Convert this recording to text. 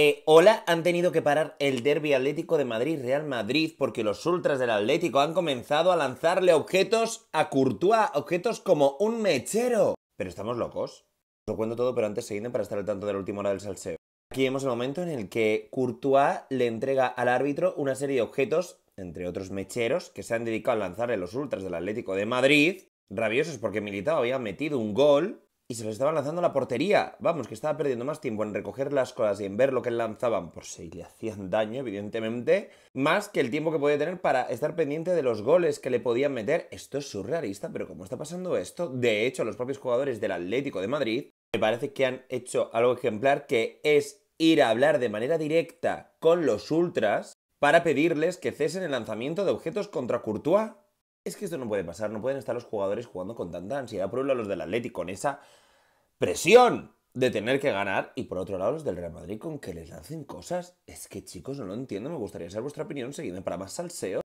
Eh, hola, han tenido que parar el derby atlético de Madrid-Real Madrid porque los ultras del Atlético han comenzado a lanzarle objetos a Courtois, objetos como un mechero. Pero estamos locos. Os lo cuento todo, pero antes seguidme para estar al tanto de la última hora del salseo. Aquí vemos el momento en el que Courtois le entrega al árbitro una serie de objetos, entre otros mecheros, que se han dedicado a lanzarle los ultras del Atlético de Madrid. Rabiosos porque Militao había metido un gol y se les estaba lanzando a la portería. Vamos, que estaba perdiendo más tiempo en recoger las cosas y en ver lo que lanzaban por si le hacían daño, evidentemente, más que el tiempo que podía tener para estar pendiente de los goles que le podían meter. Esto es surrealista, pero ¿cómo está pasando esto? De hecho, los propios jugadores del Atlético de Madrid me parece que han hecho algo ejemplar que es ir a hablar de manera directa con los ultras para pedirles que cesen el lanzamiento de objetos contra Courtois. Es que esto no puede pasar, no pueden estar los jugadores jugando con tanta ansiedad. Por un lado los del Atlético, con esa presión de tener que ganar y por otro lado los del Real Madrid con que les lancen cosas. Es que chicos, no lo entiendo, me gustaría saber vuestra opinión, seguidme para más salseo.